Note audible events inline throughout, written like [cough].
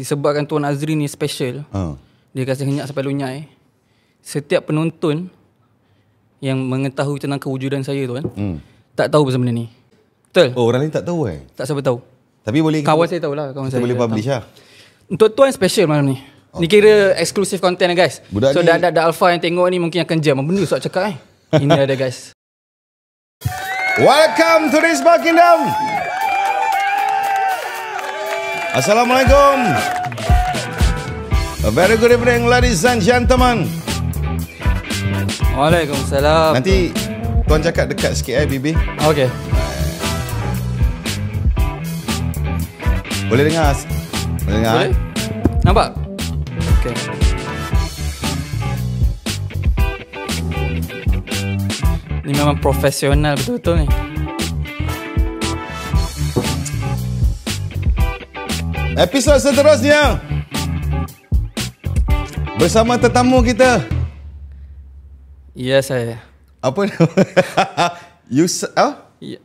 Disebabkan Tuan Azri ni special uh. Dia kasi henyak sampai lunyai Setiap penonton Yang mengetahui tentang kewujudan saya tu kan hmm. Tak tahu pasal benda ni Betul? Oh orang lain tak tahu eh? Tak siapa tahu Tapi boleh Kawan kita, saya tahulah kawan Kita saya boleh publish lah Untuk tuan special malam ni okay. Ni kira eksklusif content lah guys Budak So dah ada Alfa yang tengok ni Mungkin akan jam Benda sebab cakap eh Ini ada guys Welcome to this Kingdom. Assalamualaikum. A very good evening, ladies and gentlemen. Waalaikumsalam. Nanti tuan cakap dekat sikit eh, Bibi. Okay. Boleh dengar? Boleh dengar? Boleh? Eh? Nampak? Okay. Ini memang profesional betul-betul ni. episod seterusnya bersama tetamu kita. Ya saya. Apa nama? Yusuf. [laughs]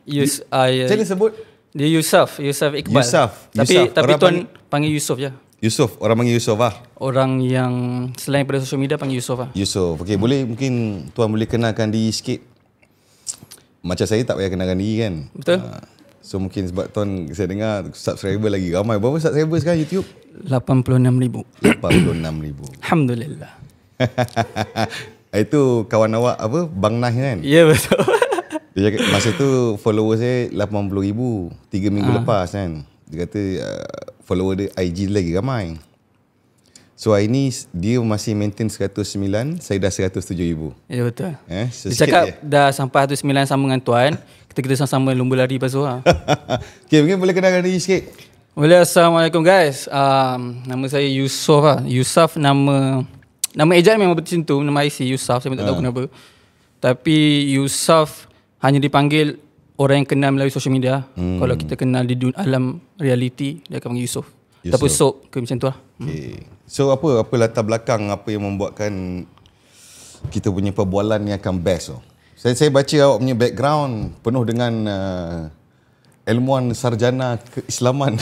Yus, ah? Yus, uh, sebut? Dia Yusuf, Yusuf Iqbal. Yusuf. Tapi, Yusuf. tapi orang tuan panggil, panggil Yusuf ya. Yusuf, orang panggil Yusuf ah. Orang yang selain pada social media panggil Yusuf ah. Yusuf. Okey, hmm. boleh mungkin tuan boleh kenalkan diri sikit. Macam saya tak payah kenalkan diri kan. Betul. Uh, So mungkin sebab tuan saya dengar subscriber lagi ramai. Berapa subscriber sekarang YouTube? 86 ribu. 86 ribu. [coughs] Alhamdulillah. [laughs] Itu kawan awak apa? Bang Nah kan? Ya betul. [laughs] Dia cakap, masa tu followers saya 80 ribu. 3 minggu ha. lepas kan. Dia kata uh, follower dia IG lagi ramai. So hari ni dia masih maintain 109, saya dah 107,000. Ya betul. Eh, dia cakap je. dah sampai 109 sama dengan tuan. [laughs] kita kita sama-sama lumba lari pasal ha. [laughs] okay, mungkin boleh kenalkan diri sikit. Boleh, Assalamualaikum guys. Um, nama saya Yusof lah. Yusof nama... Nama ejen memang betul tu. Nama IC Yusof. Saya tak tahu uh. kenapa. Tapi Yusof hanya dipanggil orang yang kenal melalui social media. Hmm. Kalau kita kenal di dun- alam realiti, dia akan panggil Yusof. Yusof. Tapi Sok ke macam tu lah. Okay. Hmm. So apa apa latar belakang apa yang membuatkan kita punya perbualan ni akan best tu? Oh? Saya saya baca awak punya background penuh dengan uh, ilmuan sarjana keislaman.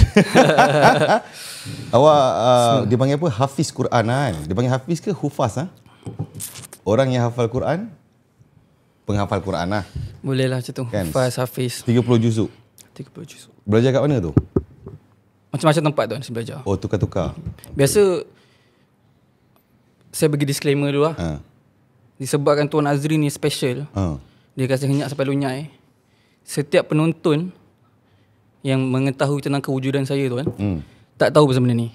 [laughs] awak uh, panggil apa? Hafiz Quran ah, kan? panggil Hafiz ke Hufaz ah? Ha? Orang yang hafal Quran penghafal Quran lah. Boleh lah macam tu. Kan? Hufaz Hafiz. 30 juzuk. 30 juzuk. Belajar kat mana tu? Macam-macam tempat tu saya belajar. Oh, tukar-tukar. Biasa saya bagi disclaimer dulu lah. Ha. Disebabkan Tuan Azri ni special. Ha. Dia kasi henyak sampai lunyai. Setiap penonton yang mengetahui tentang kewujudan saya tu kan. Hmm. Tak tahu pasal benda ni.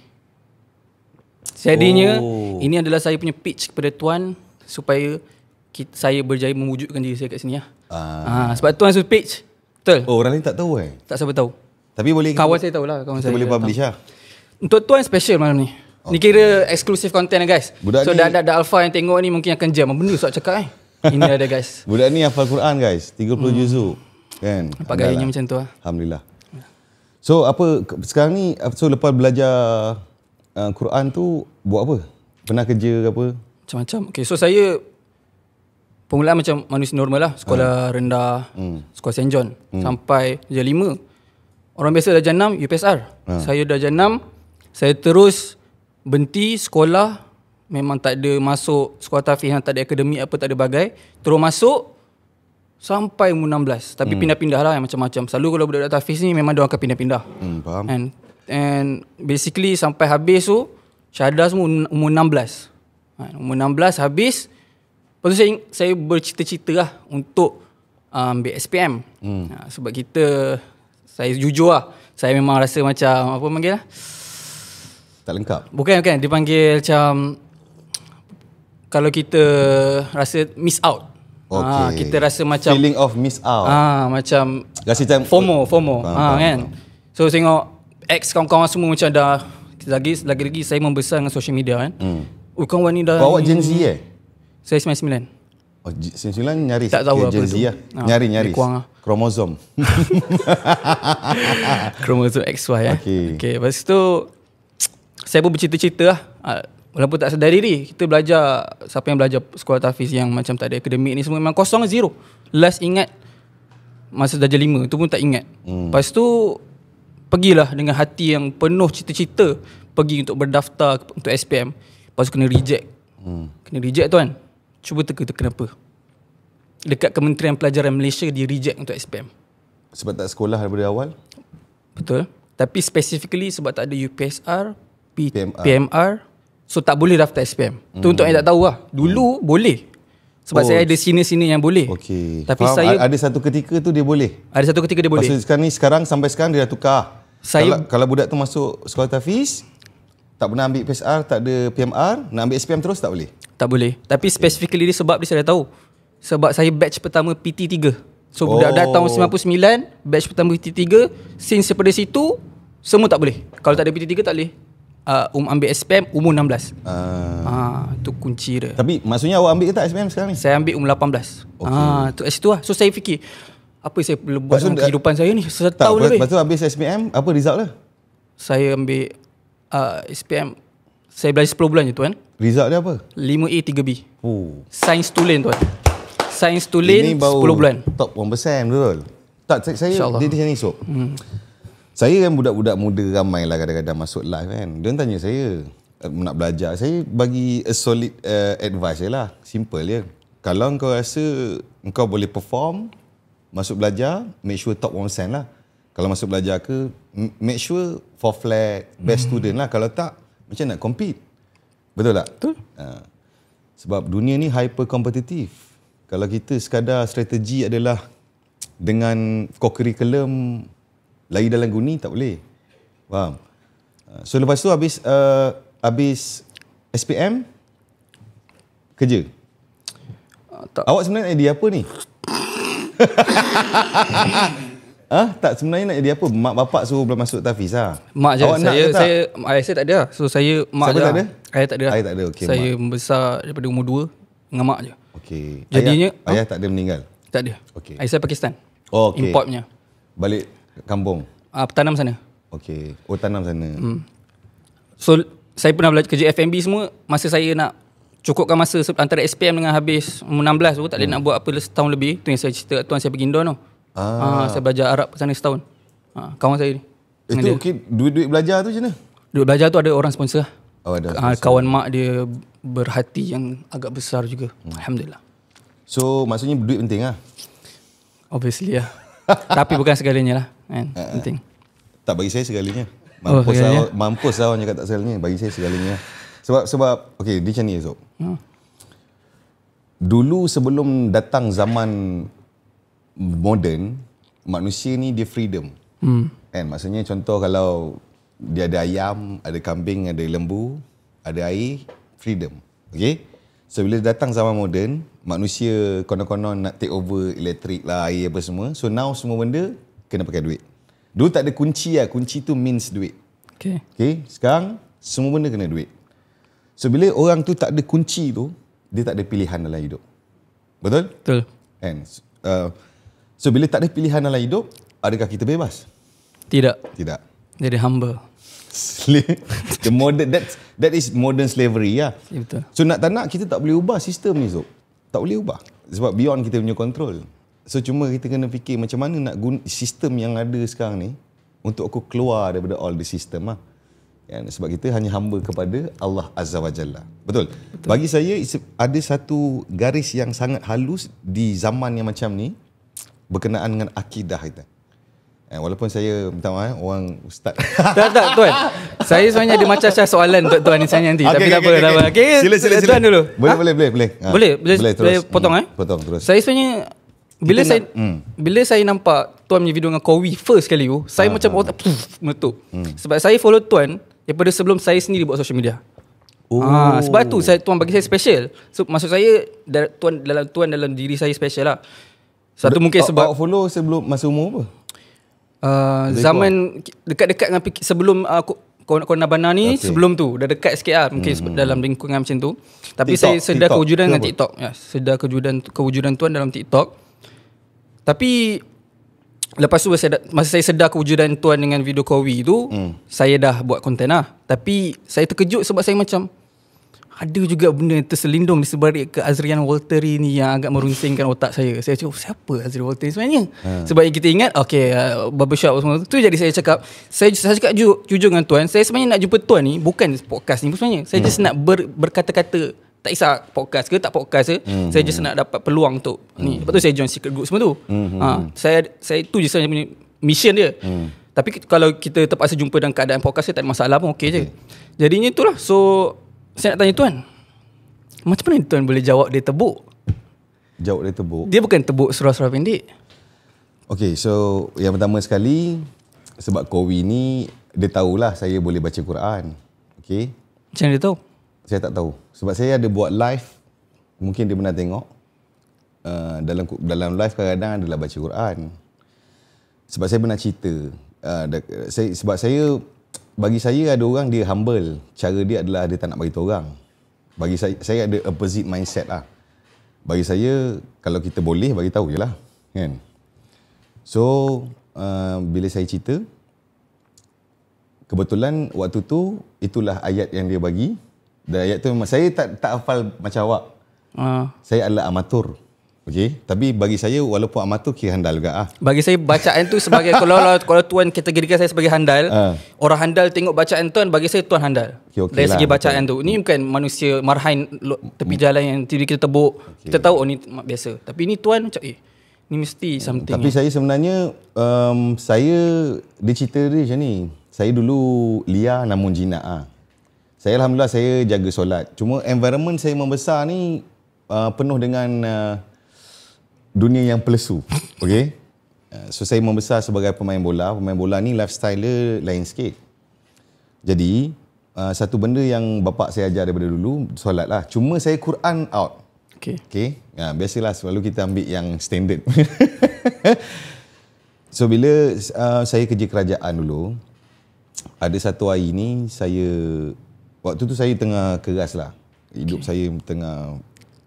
Jadinya oh. ini adalah saya punya pitch kepada Tuan supaya kita, saya berjaya mewujudkan diri saya kat sini lah. Ha. Ha. Sebab Tuan suruh pitch. Betul. Oh orang lain tak tahu eh? Tak siapa tahu. Tapi boleh kawan saya tahulah kawan saya. Boleh publish lah. Untuk tuan special malam ni. Okay. Ni kira eksklusif content guys. Budak so dah ada alpha yang tengok ni mungkin akan jam benda sok cakap eh. Ini ada guys. [laughs] Budak ni hafal Quran guys, 30 hmm. juzuk. Kan? Apa gayanya macam tu ah. Alhamdulillah. So apa sekarang ni so lepas belajar uh, Quran tu buat apa? Pernah kerja ke apa? Macam-macam. Okay, so saya Pemulaan macam manusia normal lah. Sekolah ha. rendah, hmm. sekolah St. John. Hmm. Sampai je lima. Orang biasa dah jenam UPSR. Ha. Hmm. Saya dah jenam, saya terus berhenti sekolah memang tak ada masuk sekolah tafiz tak ada akademi apa tak ada bagai terus masuk sampai umur 16 tapi hmm. pindah-pindah lah macam-macam selalu kalau budak-budak tafiz ni memang dia akan pindah-pindah hmm, faham. and, and basically sampai habis tu syahadah semua um, umur 16 kan, umur 16 habis lepas tu saya, saya bercita-cita lah untuk uh, ambil SPM hmm. Ha, sebab kita saya jujur lah saya memang rasa macam apa panggil lah tak lengkap. Bukan bukan dipanggil macam kalau kita rasa miss out. Ah, okay. Ha, kita rasa macam feeling of miss out. Ah ha, macam rasa macam FOMO FOMO. Ah ha, kan. Faham. So tengok ex kawan-kawan semua macam dah lagi lagi lagi saya membesar dengan social media kan. Hmm. Ukang wani dah. Bawa Gen Z eh. Saya 99. Sembilan nyaris Tak tahu apa tu ya. Nyari-nyaris ah, lah. Kromosom [laughs] Kromosom XY ya. Eh. Okay. okay Lepas tu saya pun bercita-cita lah. Ah, walaupun tak sedar diri, kita belajar, siapa yang belajar sekolah tahfiz yang macam tak ada akademik ni semua memang kosong, zero. Last ingat masa darjah lima, itu pun tak ingat. Hmm. Lepas tu, pergilah dengan hati yang penuh cita-cita pergi untuk berdaftar untuk SPM. Lepas tu kena reject. Hmm. Kena reject tu kan. Cuba teka tu kenapa. Dekat Kementerian Pelajaran Malaysia, dia reject untuk SPM. Sebab tak sekolah daripada awal? Betul. Tapi specifically sebab tak ada UPSR, PMR. PMR So tak boleh daftar SPM Itu hmm. untuk yang hmm. tak tahu lah Dulu hmm. boleh Sebab oh. saya ada sini-sini yang boleh okay. Tapi Faham. saya Ada satu ketika tu dia boleh Ada satu ketika dia boleh Maksudnya sekarang ni Sekarang sampai sekarang dia dah tukar saya, kalau, kalau budak tu masuk sekolah tafiz Tak pernah ambil PSR Tak ada PMR Nak ambil SPM terus tak boleh Tak boleh Tapi okay. specifically dia sebab dia saya dah tahu Sebab saya batch pertama PT3 So oh. budak-budak tahun 99 Batch pertama PT3 Since daripada situ Semua tak boleh Kalau tak ada PT3 tak boleh uh, um ambil SPM umur 16. Ah. Uh. Ha, kunci dia. Tapi maksudnya awak ambil ke tak SPM sekarang ni? Saya ambil umur 18. Okay. Ha, tu kat eh, situ lah. So saya fikir apa saya perlu buat dalam kehidupan saya ni setahun lebih. Lepas tu habis SPM, apa result dia? Saya ambil uh, SPM, saya belajar 10 bulan je tuan. Result dia apa? 5A, 3B. Oh. Science to learn tuan. Science to learn 10 bulan. Ini baru top 1% betul. Tak, saya, dia di sini so. Hmm saya kan budak-budak muda ramai lah kadang-kadang masuk live kan. Dia tanya saya eh, nak belajar. Saya bagi a solid uh, advice je lah. Simple je. Kalau kau rasa kau boleh perform, masuk belajar, make sure top one 1% lah. Kalau masuk belajar ke, make sure for flat, best hmm. student lah. Kalau tak, macam nak compete. Betul tak? Betul. Uh, sebab dunia ni hyper kompetitif. Kalau kita sekadar strategi adalah dengan co-curriculum lari dalam guni tak boleh. Faham? Ah, so lepas tu habis uh, habis SPM kerja. Ah, tak. Awak sebenarnya nak jadi apa ni? [laughs] Ah ha? tak sebenarnya nak jadi apa mak bapak suruh belum masuk tahfiz ah. Ha? Mak je Awak saya nak saya, tak? saya saya tak ada. So saya mak Siapa tak lah. ada? Ayah tak ada. Lah. Ayah tak ada. Okay, saya mak. membesar daripada umur 2 dengan mak je. Okey. Jadinya ayah, ha? ayah tak ada meninggal. Tak ada. Okey. Ayah saya Pakistan. Oh, okay. Importnya. Balik kampung? Ah, uh, tanam sana. Okey. Oh, tanam sana. Hmm. So, saya pernah belajar kerja FMB semua masa saya nak cukupkan masa antara SPM dengan habis 16 tu tak boleh hmm. nak buat apa setahun lebih. Tu yang saya cerita tuan saya pergi Indon tu. Ah. Uh, saya belajar Arab sana setahun. Uh, kawan saya ni. Itu okey duit-duit belajar tu macam mana? Duit belajar tu ada orang sponsor. Lah. Oh, ada. Ah, sponsor. Uh, kawan mak dia berhati yang agak besar juga. Hmm. Alhamdulillah. So, maksudnya duit penting lah? Obviously lah. [laughs] Tapi bukan segalanya lah kan uh, penting. Tak bagi saya segalanya. Oh, mampus oh, lah, mampus lah orang cakap tak segalanya. Bagi saya segalanya. Sebab, sebab, okay, dia macam ni esok. Oh. Ha. Dulu sebelum datang zaman modern, manusia ni dia freedom. Hmm. Kan? Maksudnya contoh kalau dia ada ayam, ada kambing, ada lembu, ada air, freedom. Okay? So, bila datang zaman moden, manusia konon-konon nak take over elektrik lah, air apa semua. So, now semua benda kena pakai duit. Dulu tak ada kunci lah. Kunci tu means duit. Okay. Okay. Sekarang, semua benda kena duit. So, bila orang tu tak ada kunci tu, dia tak ada pilihan dalam hidup. Betul? Betul. And, uh, so, bila tak ada pilihan dalam hidup, adakah kita bebas? Tidak. Tidak. Jadi humble. Slave. [laughs] The modern, that that is modern slavery. Yeah. Ya, betul. So, nak tak nak, kita tak boleh ubah sistem ni, Zul. Tak boleh ubah. Sebab beyond kita punya control. So cuma kita kena fikir macam mana nak guna sistem yang ada sekarang ni untuk aku keluar daripada all the system lah. Kan? Sebab kita hanya hamba kepada Allah Azza wa Jalla. Betul? Betul. Bagi saya ada satu garis yang sangat halus di zaman yang macam ni berkenaan dengan akidah kita. Eh, walaupun saya minta maaf eh, orang ustaz. [laughs] tak tak tuan. Saya sebenarnya ada macam-macam soalan untuk tuan ni saya nanti. Okay, Tapi okay, tak apa, okay, tak apa. Okay. Sila, sila, sila. Tuan dulu. Boleh, ha? boleh, boleh, boleh. Ha. Boleh, boleh, boleh potong hmm. eh. Potong terus. Saya sebenarnya bila saya nak, mm. bila saya nampak tuan punya video dengan Kowi first kali tu oh, saya ha, macam ha, otak ha. Ah. meletup mm. sebab saya follow tuan daripada sebelum saya sendiri buat social media oh. ha, sebab tu saya tuan bagi saya special so maksud saya da, tuan dalam tuan dalam diri saya special lah satu mungkin sebab follow sebelum masa umur apa? Uh, zaman dekat-dekat dengan sebelum aku uh, Kona Bana ni okay. sebelum tu dah dekat sikit lah mungkin hmm. hmm dalam hmm. lingkungan macam tu tapi TikTok, saya sedar TikTok. kewujudan TikTok. dengan TikTok ya, sedar kewujudan kewujudan tuan dalam TikTok tapi lepas tu saya, masa saya sedar kewujudan tuan dengan video Kowi tu, hmm. saya dah buat konten lah. Tapi saya terkejut sebab saya macam ada juga benda yang terselindung di ke Azrian Walter ni yang agak merunsingkan otak saya. Saya cakap, oh, siapa Azrian Walteri sebenarnya? Ha. Sebab yang kita ingat, okay, uh, barbershop semua tu. Tu jadi saya cakap, saya, saya cakap jujur, jujur dengan tuan, saya sebenarnya nak jumpa tuan ni, bukan podcast ni pun sebenarnya. Saya hmm. just nak ber, berkata-kata tak kisah podcast ke tak podcast ke mm-hmm. saya just nak dapat peluang untuk mm-hmm. ni hmm. lepas tu saya join secret group semua tu mm-hmm. ha, hmm, hmm. saya saya tu je saya punya mission dia mm. tapi kalau kita terpaksa jumpa dalam keadaan podcast tak ada masalah pun okey okay. je jadinya itulah so saya nak tanya tuan macam mana tuan boleh jawab dia tebuk jawab dia tebuk dia bukan tebuk surah-surah pendek Okay, so yang pertama sekali sebab Kowi ni dia tahulah saya boleh baca Quran. Okay. Macam mana dia tahu? saya tak tahu. Sebab saya ada buat live, mungkin dia pernah tengok. Uh, dalam dalam live kadang-kadang adalah baca Quran. Sebab saya pernah cerita. Uh, da, saya, sebab saya, bagi saya ada orang dia humble. Cara dia adalah dia tak nak beritahu orang. Bagi saya, saya ada opposite mindset lah. Bagi saya, kalau kita boleh, bagi tahu je lah. Kan? So, uh, bila saya cerita, kebetulan waktu tu, itulah ayat yang dia bagi. Dan ayat tu memang saya tak tak hafal macam awak. Uh. Saya adalah amatur. Okey, tapi bagi saya walaupun amatur kira handal juga ah. Bagi saya bacaan tu sebagai kalau kalau tuan kategorikan saya sebagai handal, uh. orang handal tengok bacaan tuan bagi saya tuan handal. Okay, okay Dari lah, segi bacaan okay. tu. Ini bukan manusia marhain tepi hmm. jalan yang tiba kita tebuk. Okay. Kita tahu oh, ni biasa. Tapi ini tuan macam eh ni mesti hmm. something. Tapi eh. saya sebenarnya um, saya dia cerita dia macam ni. Saya dulu liar namun jinak ah saya alhamdulillah saya jaga solat. Cuma environment saya membesar ni uh, penuh dengan uh, dunia yang pelesu. Okey. Uh, so saya membesar sebagai pemain bola. Pemain bola ni lifestyle dia lain sikit. Jadi uh, satu benda yang bapak saya ajar daripada dulu solat lah. Cuma saya Quran out. Okey. Okey. Uh, biasalah selalu kita ambil yang standard. [laughs] so bila uh, saya kerja kerajaan dulu ada satu hari ni saya Waktu tu saya tengah keras lah. Hidup okay. saya tengah...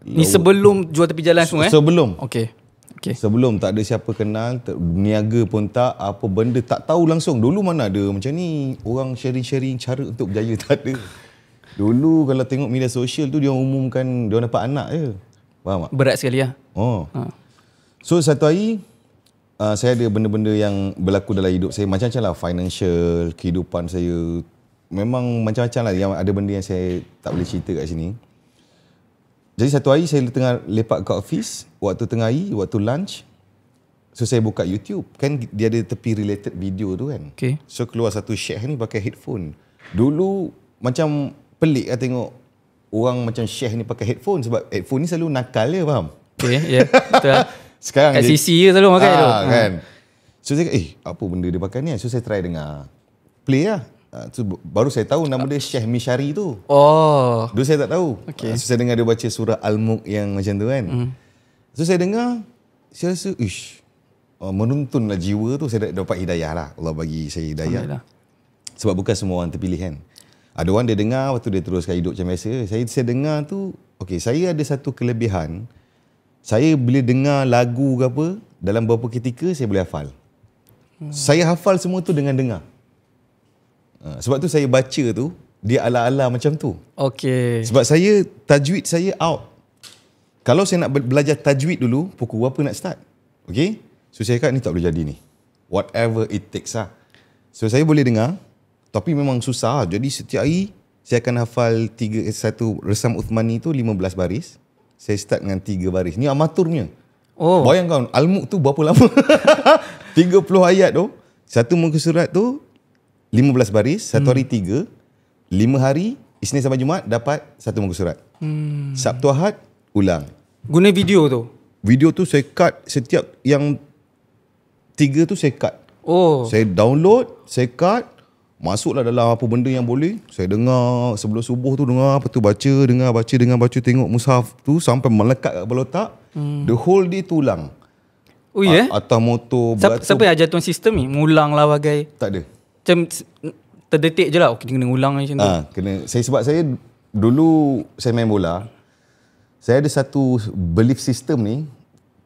Ni sebelum jual tepi jalan semua eh? Sebelum. Okay. okay. Sebelum tak ada siapa kenal, niaga pun tak, apa benda tak tahu langsung. Dulu mana ada macam ni orang sharing-sharing cara untuk berjaya [laughs] tak ada. Dulu kalau tengok media sosial tu, dia umumkan dia dapat anak je. Faham tak? Berat sekali lah. Ya? Oh. Ha. So satu hari, uh, saya ada benda-benda yang berlaku dalam hidup saya. Macam-macam lah financial, kehidupan saya, memang macam-macam lah yang ada benda yang saya tak boleh cerita kat sini. Jadi satu hari saya tengah lepak kat office, waktu tengah hari, waktu lunch. So saya buka YouTube, kan dia ada tepi related video tu kan. Okay. So keluar satu syekh ni pakai headphone. Dulu macam pelik lah tengok orang macam syekh ni pakai headphone sebab headphone ni selalu nakal je faham. Okay, yeah. Betul lah. [laughs] Sekarang kat CC je selalu pakai ah, tu. Kan. Hmm. So saya kata, eh apa benda dia pakai ni? So saya try dengar. Play lah. Ah, tu baru saya tahu nama dia Syekh Mishari tu. Oh. Dulu saya tak tahu. Okay. Ah, so, saya dengar dia baca surah Al-Mulk yang macam tu kan. Mm. So saya dengar saya rasa ish. Oh, menuntunlah jiwa tu saya dapat hidayah lah. Allah bagi saya hidayah. Sebab bukan semua orang terpilih kan. Ada orang dia dengar waktu dia teruskan hidup macam biasa. Saya saya dengar tu okay. saya ada satu kelebihan. Saya bila dengar lagu ke apa dalam beberapa ketika saya boleh hafal. Hmm. Saya hafal semua tu dengan dengar. Ha, sebab tu saya baca tu dia ala-ala macam tu. Okay. Sebab saya tajwid saya out. Kalau saya nak belajar tajwid dulu, pukul berapa nak start? Okay. So saya kata ni tak boleh jadi ni. Whatever it takes lah. So saya boleh dengar tapi memang susah. Lah. Jadi setiap hari saya akan hafal tiga, satu resam Uthmani ni tu 15 baris. Saya start dengan tiga baris. Ni amaturnya. Oh. Bayangkan Al-Muq tu berapa lama? 30 [laughs] ayat tu. Satu muka surat tu 15 baris, satu hari hmm. tiga, lima hari, Isnin sampai Jumaat, dapat satu muka surat. Hmm. Sabtu Ahad, ulang. Guna video tu? Video tu saya cut setiap yang tiga tu saya cut. Oh. Saya download, saya cut, masuklah dalam apa benda yang boleh. Saya dengar sebelum subuh tu, dengar apa tu, baca, dengar, baca, dengar, baca, tengok mushaf tu sampai melekat kat kepala otak. Hmm. The whole day tu ulang. Oh ya? Yeah? Atas motor. siapa yang ajar tuan sistem ni? Mulang lah bagai. Tak ada macam terdetik je lah. Okay, oh, kena ulang macam tu. Ha, kena, saya, sebab saya dulu saya main bola, saya ada satu belief system ni,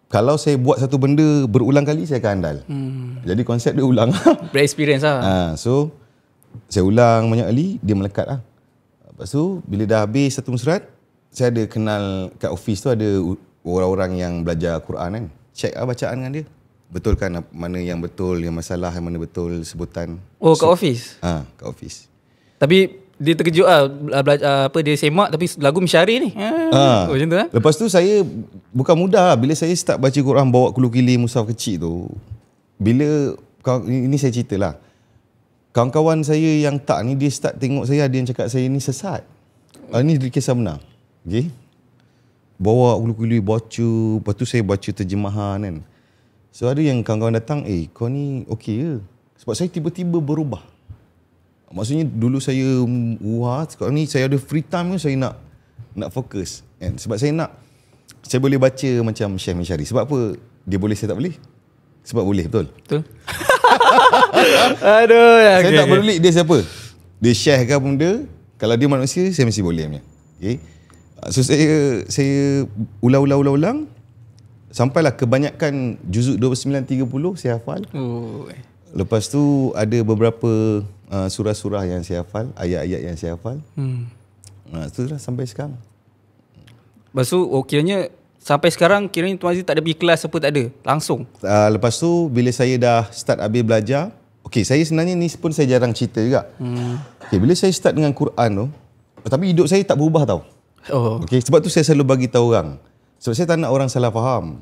kalau saya buat satu benda berulang kali, saya akan andal. Hmm. Jadi konsep dia ulang. [laughs] Bad experience lah. Ha, so, saya ulang banyak kali, dia melekat lah. Lepas tu, bila dah habis satu mesrat, saya ada kenal kat ofis tu ada orang-orang yang belajar Quran kan. Check lah bacaan dengan dia. Betul kan mana yang betul, yang masalah, yang mana betul sebutan. Oh, kat so, office. Ha, kat office. Tapi dia terkejut lah, ah apa dia semak tapi lagu Mishari ni. Ha. ha. Oh, macam tu kan? Lepas tu saya bukan mudah lah. bila saya start baca Quran bawa kulukili musaf kecil tu. Bila ini saya ceritalah. Kawan-kawan saya yang tak ni dia start tengok saya dia yang cakap saya ni sesat. Uh, ah, ini dia kisah benar. Okey. Bawa kulukili baca, lepas tu saya baca terjemahan kan. So ada yang kawan-kawan datang, eh kau ni okey ke? Sebab saya tiba-tiba berubah. Maksudnya dulu saya wah sekarang ni saya ada free time ke saya nak nak fokus. Kan? Sebab saya nak saya boleh baca macam Syekh Mishari. Sebab apa? Dia boleh saya tak boleh? Sebab boleh betul. Betul. [laughs] Aduh, ya, saya okay, tak okay. dia siapa. Dia Syekh ke pun dia, kalau dia manusia saya mesti boleh Okay. Okey. So saya ulang-ulang-ulang-ulang sampailah kebanyakan juzuk 29 30 saya hafal. Oh. Lepas tu ada beberapa uh, surah-surah yang saya hafal, ayat-ayat yang saya hafal. Hmm. Nah, itulah sampai sekarang. Lepas tu okeynya sampai sekarang kiranya Tuan Aziz tak ada pergi kelas apa tak ada, langsung. Uh, lepas tu bila saya dah start habis belajar, okey saya sebenarnya ni pun saya jarang cerita juga. Hmm. Okay, bila saya start dengan Quran tu, tapi hidup saya tak berubah tau. Oh. Okay, sebab tu saya selalu bagi tahu orang. Sebab saya tak nak orang salah faham.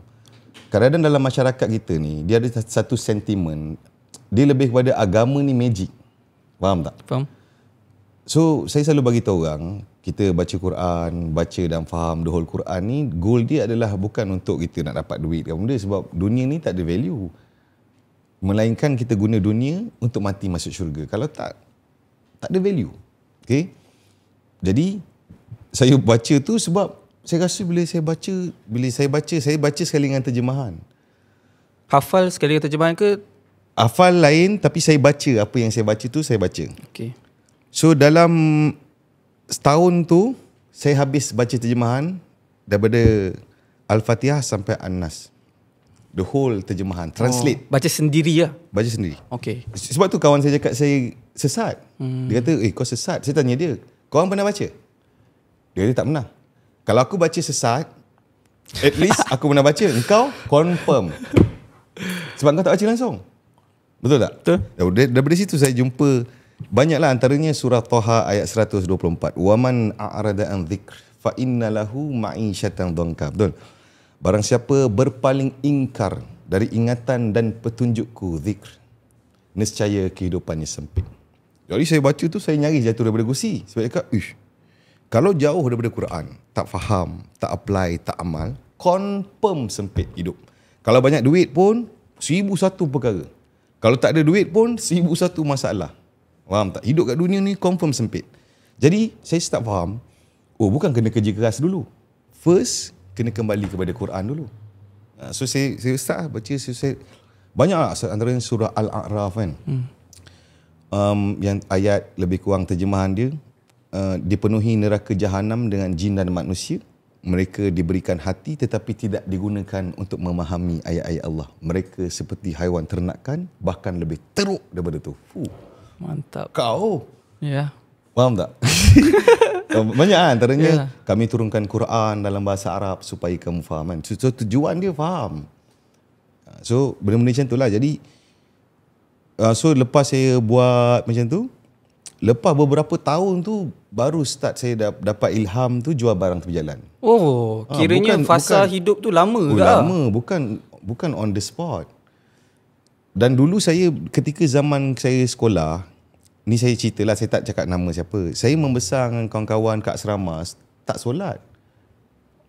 Kadang-kadang dalam masyarakat kita ni, dia ada satu sentimen. Dia lebih kepada agama ni magic. Faham tak? Faham. So, saya selalu bagi tahu orang, kita baca Quran, baca dan faham the whole Quran ni, goal dia adalah bukan untuk kita nak dapat duit. Dia sebab dunia ni tak ada value. Melainkan kita guna dunia untuk mati masuk syurga. Kalau tak, tak ada value. Okay? Jadi, saya baca tu sebab saya rasa bila saya baca bila saya baca saya baca sekali dengan terjemahan hafal sekali dengan terjemahan ke hafal lain tapi saya baca apa yang saya baca tu saya baca okey so dalam setahun tu saya habis baca terjemahan daripada al-fatihah sampai an-nas the whole terjemahan translate oh, baca sendiri ya baca sendiri okey sebab tu kawan saya cakap saya sesat hmm. dia kata eh kau sesat saya tanya dia kau orang pernah baca dia kata tak pernah kalau aku baca sesat At least [laughs] aku pernah baca Engkau confirm Sebab kau tak baca langsung Betul tak? Betul ya, Dar- Daripada situ saya jumpa Banyaklah antaranya surah Toha ayat 124 Waman a'rada'an zikr Fa inna lahu ma'in syaitan dhanka Betul Barang siapa berpaling ingkar Dari ingatan dan petunjukku zikr Nescaya kehidupannya sempit Jadi saya baca tu saya nyaris jatuh daripada gusi Sebab dia kata Ish kalau jauh daripada Quran, tak faham, tak apply, tak amal, confirm sempit hidup. Kalau banyak duit pun, seribu satu perkara. Kalau tak ada duit pun, seribu satu masalah. Faham tak? Hidup kat dunia ni confirm sempit. Jadi, saya tak faham. Oh, bukan kena kerja keras dulu. First, kena kembali kepada Quran dulu. Ha, so, saya, saya start lah baca, saya, saya banyak lah antara surah Al-A'raf kan. Hmm. Um, yang ayat lebih kurang terjemahan dia, Uh, dipenuhi neraka jahanam dengan jin dan manusia. Mereka diberikan hati tetapi tidak digunakan untuk memahami ayat-ayat Allah. Mereka seperti haiwan ternakan bahkan lebih teruk daripada itu. Fuh. Mantap. Kau. Ya. Yeah. Faham tak? [laughs] Oh, banyak kan antaranya yeah. kami turunkan Quran dalam bahasa Arab supaya kamu faham kan. So, so tujuan dia faham. So benda-benda macam tu lah. Jadi uh, so lepas saya buat macam tu, lepas beberapa tahun tu baru start saya da- dapat ilham tu jual barang tepi jalan. Oh, ha, kiranya bukan, fasa bukan, hidup tu lama ke? Oh, dah. lama, bukan bukan on the spot. Dan dulu saya ketika zaman saya sekolah, ni saya ceritalah saya tak cakap nama siapa. Saya membesar dengan kawan-kawan kat asrama tak solat.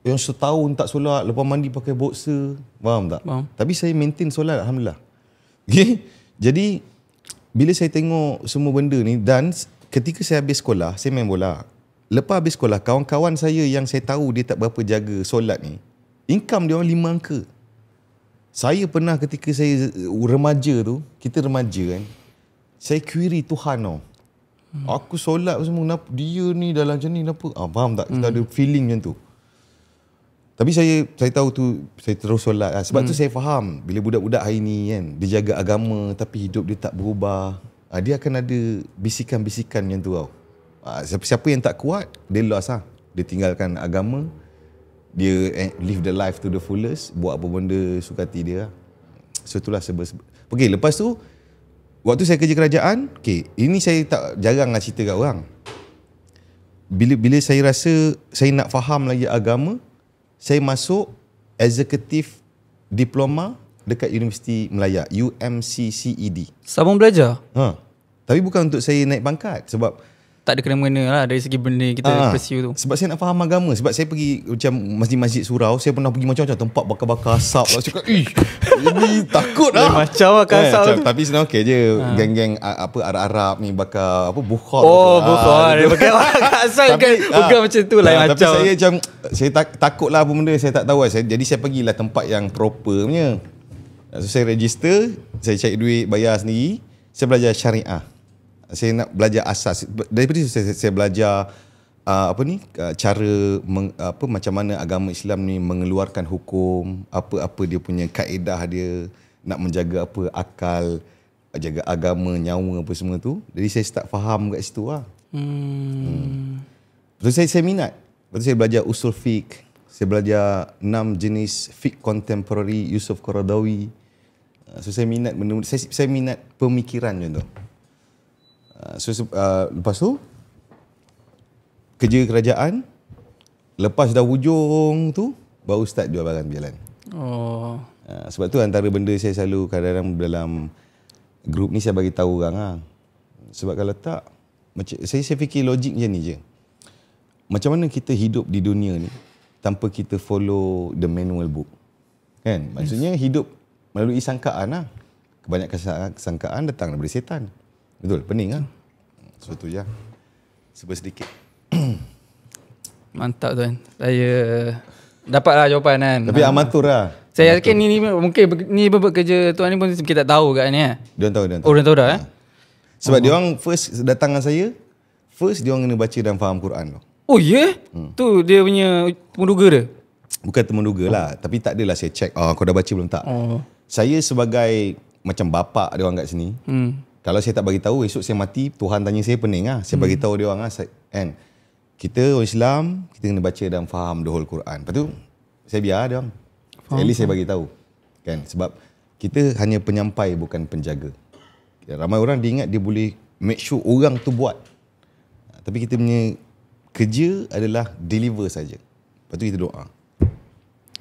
Yang setahun tak solat, lepas mandi pakai boxer, faham tak? Faham. Tapi saya maintain solat alhamdulillah. Okay? [laughs] Jadi bila saya tengok semua benda ni dan ketika saya habis sekolah, saya main bola. Lepas habis sekolah, kawan-kawan saya yang saya tahu dia tak berapa jaga solat ni, income dia orang lima angka. Saya pernah ketika saya uh, remaja tu, kita remaja kan, saya query Tuhan tau. Oh. Aku solat semua, kenapa dia ni dalam macam ni, kenapa? Ah, faham tak? Kita hmm. ada feeling macam tu. Tapi saya saya tahu tu saya terus solat lah. Sebab hmm. tu saya faham bila budak-budak hari ni kan dia jaga agama tapi hidup dia tak berubah. Ha, dia akan ada bisikan-bisikan yang tu tau. Ha, ah, siapa-siapa yang tak kuat dia lost lah. Dia tinggalkan agama. Dia eh, live the life to the fullest. Buat apa benda suka hati dia lah. So itulah sebab. sebab. Okay, lepas tu waktu saya kerja kerajaan. okey ini saya tak jarang nak lah cerita kat orang. Bila, bila saya rasa saya nak faham lagi agama saya masuk executive diploma dekat Universiti Melaya, UMCCED. Sambung belajar? Ha. Tapi bukan untuk saya naik pangkat sebab tak ada kena mengena lah dari segi benda kita ha. pursue tu. Sebab saya nak faham agama. Sebab saya pergi macam masjid-masjid surau, saya pernah pergi macam-macam tempat bakar-bakar asap. Saya cakap, ih, ini takut lah. Ya, macam lah kan asap. tapi senang okey je. Ha. Geng-geng apa Arab-Arab ni bakar apa bukhar. Oh, ah, bukhar. Dia bakar asap kan. Bukan macam tu lah. Tapi saya macam, saya tak, takut lah apa benda. Saya tak tahu lah. jadi saya pergilah tempat yang proper punya. So, saya register, saya cari duit, bayar sendiri. Saya belajar syariah saya nak belajar asas Dari itu saya, saya belajar uh, apa ni uh, cara meng, apa macam mana agama Islam ni mengeluarkan hukum apa-apa dia punya kaedah dia nak menjaga apa akal jaga agama nyawa apa semua tu jadi saya start faham kat situ lah hmm. hmm. saya, saya minat Terus saya belajar usul fiqh saya belajar enam jenis fiqh contemporary Yusuf Qaradawi. Uh, so saya minat benda, saya, saya minat pemikiran contoh. tu. Ah, so, uh, lepas tu kerja kerajaan lepas dah hujung tu baru start jual barang berjalan. Oh. Uh, sebab tu antara benda saya selalu kadang-kadang dalam grup ni saya bagi tahu orang ah. Sebab kalau tak macam saya saya fikir logik je ni je. Macam mana kita hidup di dunia ni tanpa kita follow the manual book. Kan? Maksudnya hidup melalui sangkaan lah. Kebanyakan kesangkaan datang daripada setan. Betul, pening kan? Sebab tu je. sedikit. [clears throat] Mantap tuan. Saya dapatlah jawapan kan. Tapi ah. amatur lah. Saya amatur. yakin ni, ni mungkin ni beberapa kerja tuan ni pun kita tak tahu kat ni. Eh? Dia tahu, dia tahu. Oh, tahu dah. Ha. Eh? Sebab oh. dia orang eh? ah. oh. first datang dengan saya, first dia orang kena baca dan faham Quran tu. Oh ya? Yeah? Hmm. Tu dia punya temuduga dia? Bukan teman duga lah. Oh. Tapi tak adalah saya cek, Oh, ah, kau dah baca belum tak? Oh. Saya sebagai macam bapak dia orang kat sini, hmm kalau saya tak bagi tahu esok saya mati Tuhan tanya saya pening ah saya hmm. bagi tahu dia orang ah kan kita orang Islam kita kena baca dan faham the whole Quran lepas tu saya biar ah dia orang faham, at least saya bagi tahu kan sebab kita hanya penyampai bukan penjaga ya, ramai orang dia ingat dia boleh make sure orang tu buat tapi kita punya kerja adalah deliver saja lepas tu kita doa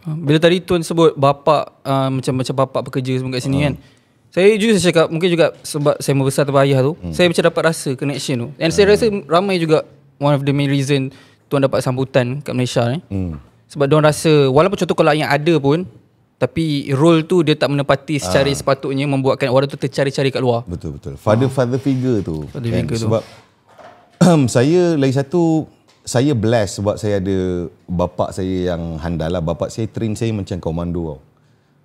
bila tadi tuan sebut bapa uh, ah, macam macam bapa pekerja semua kat sini uh. kan saya juga saya cakap Mungkin juga Sebab saya membesar tanpa ayah tu hmm. Saya macam dapat rasa Connection tu And hmm. saya rasa hmm. Ramai juga One of the main reason Tuan dapat sambutan Kat Malaysia ni hmm. Sebab diorang rasa Walaupun contoh kalau yang ada pun tapi role tu dia tak menepati secara ha. sepatutnya membuatkan orang tu tercari-cari kat luar. Betul betul. Father ha. figure tu. Father kan? figure sebab tu. [clears throat] saya lagi satu saya blessed sebab saya ada bapak saya yang handal lah. Bapak saya train saya macam komando tau.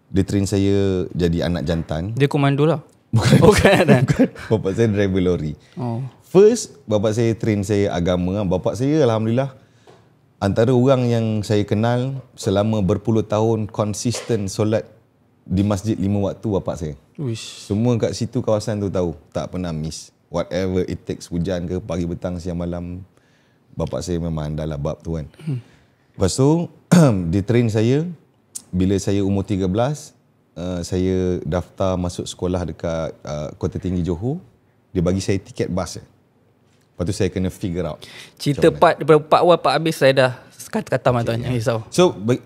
Dia train saya jadi anak jantan. Dia komando lah. Bukan. [laughs] Bukan. Eh? Bukan. Bapak saya driver lori. Oh. First, bapak saya train saya agama. Bapak saya Alhamdulillah antara orang yang saya kenal selama berpuluh tahun konsisten solat di masjid lima waktu bapak saya. Uish. Semua kat situ kawasan tu tahu. Tak pernah miss. Whatever it takes hujan ke pagi petang siang malam. Bapak saya memang andalah bab tu kan. Hmm. Lepas tu, [clears throat] dia train saya bila saya umur 13 uh, eh, saya daftar masuk sekolah dekat uh, Kota Tinggi Johor dia bagi saya tiket bas eh. lepas tu saya kena figure out cerita part daripada part awal part habis saya dah kata-kata okay, matanya yeah. so. so eh,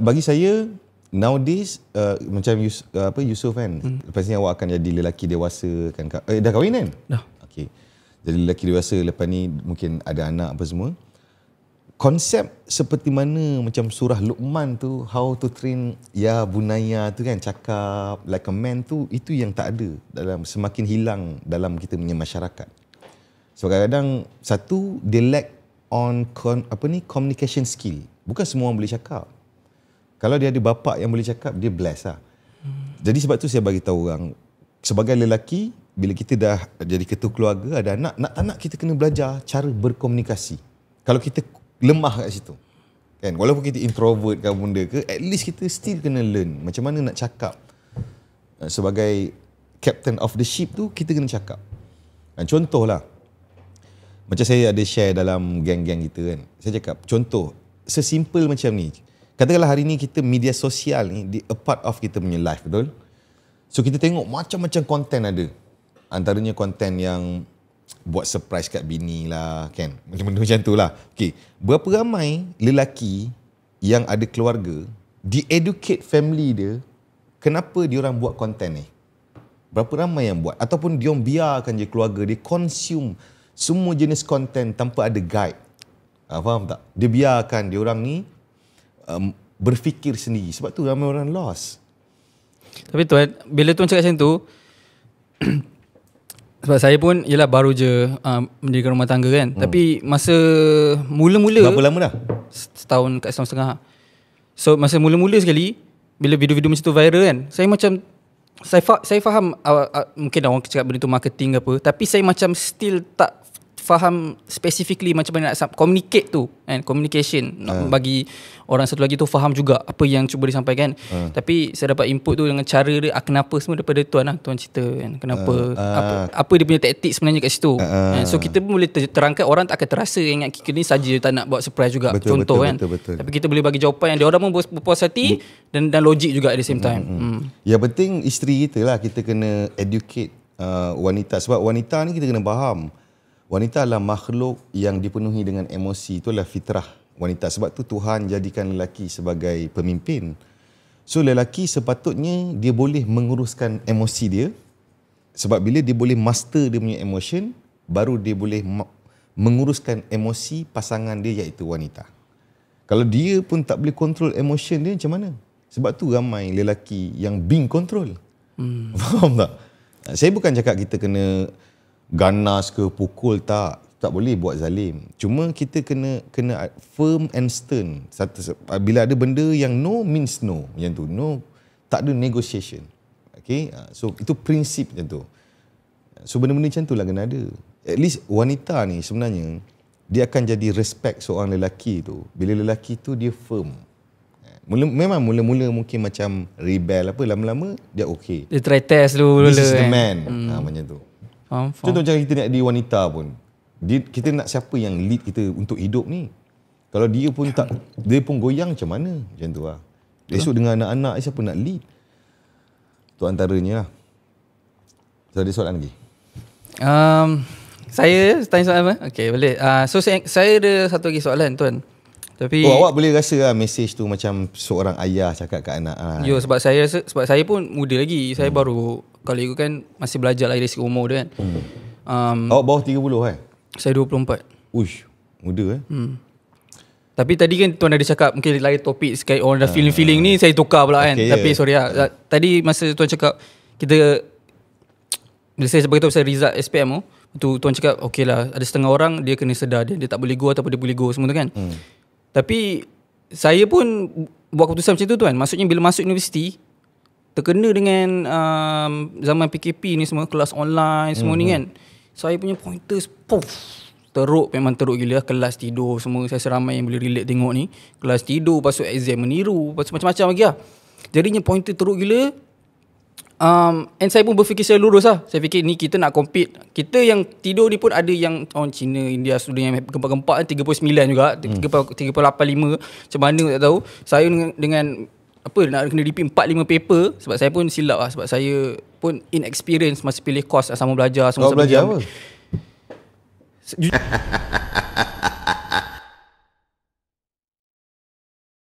bagi saya nowadays uh, macam Yus, uh, apa Yusuf kan hmm. lepas ni awak akan jadi lelaki dewasa kan eh, dah kahwin kan dah okay. jadi lelaki dewasa lepas ni mungkin ada anak apa semua konsep seperti mana macam surah Luqman tu how to train ya bunaya tu kan cakap like a man tu itu yang tak ada dalam semakin hilang dalam kita punya masyarakat. Sebab so, kadang satu they lack on con, apa ni communication skill. Bukan semua orang boleh cakap. Kalau dia ada bapa yang boleh cakap dia bless lah. Hmm. Jadi sebab tu saya bagi tahu orang sebagai lelaki bila kita dah jadi ketua keluarga ada anak nak tak kita kena belajar cara berkomunikasi. Kalau kita lemah kat situ. Kan? Walaupun kita introvert ke benda ke, at least kita still kena learn macam mana nak cakap eh, sebagai captain of the ship tu kita kena cakap. Dan eh, contohlah macam saya ada share dalam geng-geng kita kan. Saya cakap contoh sesimpel macam ni. Katakanlah hari ni kita media sosial ni di a part of kita punya life betul. So kita tengok macam-macam konten ada. Antaranya konten yang buat surprise kat bini lah kan benda-benda macam tu lah okay. berapa ramai lelaki yang ada keluarga di educate family dia kenapa dia orang buat konten ni berapa ramai yang buat ataupun dia orang biarkan je keluarga dia consume semua jenis konten tanpa ada guide ha, faham tak dia biarkan dia orang ni um, berfikir sendiri sebab tu ramai orang lost tapi tuan bila tuan cakap macam tu [clears throat] Sebab saya pun ialah baru je uh, Mendirikan rumah tangga kan hmm. Tapi masa Mula-mula Berapa lama dah? Setahun kat setahun setengah So masa mula-mula sekali Bila video-video macam tu viral kan Saya macam Saya, fa- saya faham uh, uh, Mungkin orang cakap benda tu marketing ke apa Tapi saya macam still tak faham specifically macam mana nak communicate tu kan communication uh. nak hmm. bagi orang satu lagi tu faham juga apa yang cuba disampaikan uh. tapi saya dapat input tu dengan cara dia ah, kenapa semua daripada tuan lah tuan cerita kan kenapa uh. apa ah. apa dia punya taktik sebenarnya kat situ uh. so kita pun boleh terangkan orang tak akan terasa yang ingat kita ni saja tak nak buat surprise juga betul, contoh betul, kan betul, betul, betul. tapi kita boleh bagi jawapan yang dia orang pun berpuas hati dan dan logik juga at the same time hmm, hmm. Hmm. ya penting isteri kita lah kita kena educate Uh, wanita sebab wanita ni kita kena faham Wanita adalah makhluk yang dipenuhi dengan emosi. Itulah fitrah wanita. Sebab tu Tuhan jadikan lelaki sebagai pemimpin. So lelaki sepatutnya dia boleh menguruskan emosi dia. Sebab bila dia boleh master dia punya emotion, baru dia boleh menguruskan emosi pasangan dia iaitu wanita. Kalau dia pun tak boleh kontrol emotion dia macam mana? Sebab tu ramai lelaki yang bing kontrol Hmm. [laughs] Faham tak? Saya bukan cakap kita kena ganas ke pukul tak tak boleh buat zalim cuma kita kena kena firm and stern bila ada benda yang no means no yang tu no tak ada negotiation Okay, ah, so itu prinsip macam tu so benda-benda macam tu lah kena ada at least wanita ni sebenarnya dia akan jadi respect seorang lelaki tu bila lelaki tu dia firm Mula, memang mula-mula mungkin macam rebel apa lama-lama dia okay. dia try test dulu this is the eh. man hmm. ha, macam tu Faham, faham. Contoh macam kita nak di wanita pun. Dia, kita nak siapa yang lead kita untuk hidup ni. Kalau dia pun tak dia pun goyang macam mana? Macam tu lah. Esok dengan anak-anak siapa nak lead? Tu antaranya lah. So, ada soalan lagi? Um, saya tanya soalan apa? Okay, boleh. Uh, so, saya, ada satu lagi soalan, tuan. Tapi oh, awak boleh rasa lah message tu macam seorang ayah cakap ke anak. Ha. Yo sebab saya rasa, sebab saya pun muda lagi. Saya hmm. baru kalau ikut kan masih belajar lagi dari segi umur tu kan. Hmm. Um, awak bawah 30 kan? Eh? Saya 24. Uish, muda eh. Hmm. Tapi tadi kan tuan ada cakap mungkin lain topik sekali orang oh, dah feeling-feeling ni saya tukar pula kan. Okay, Tapi yeah. sorry lah. Hmm. Tadi masa tuan cakap kita bila saya beritahu saya result SPM tu, tuan cakap okey lah ada setengah orang dia kena sedar dia, dia tak boleh go ataupun dia boleh go semua tu kan. Hmm. Tapi saya pun buat keputusan macam tu tuan. Maksudnya bila masuk universiti terkena dengan um, zaman PKP ni semua kelas online semua mm-hmm. ni mhm. kan. Saya punya pointers puff teruk memang teruk gila lah, kelas tidur semua saya seramai yang boleh relate tengok ni kelas tidur pasal exam meniru pasal macam-macam lagi lah jadinya pointer teruk gila Um, and saya pun berfikir saya lurus lah. Saya fikir ni kita nak compete. Kita yang tidur ni pun ada yang orang oh, Cina, India, Sudan yang gempak-gempak kan eh, 39 juga. Hmm. 38, 5. Macam mana tak tahu. Saya dengan, dengan apa nak kena repeat 4 5 paper sebab saya pun silap lah sebab saya pun inexperience masa pilih course sama belajar semua sama belajar apa? [laughs]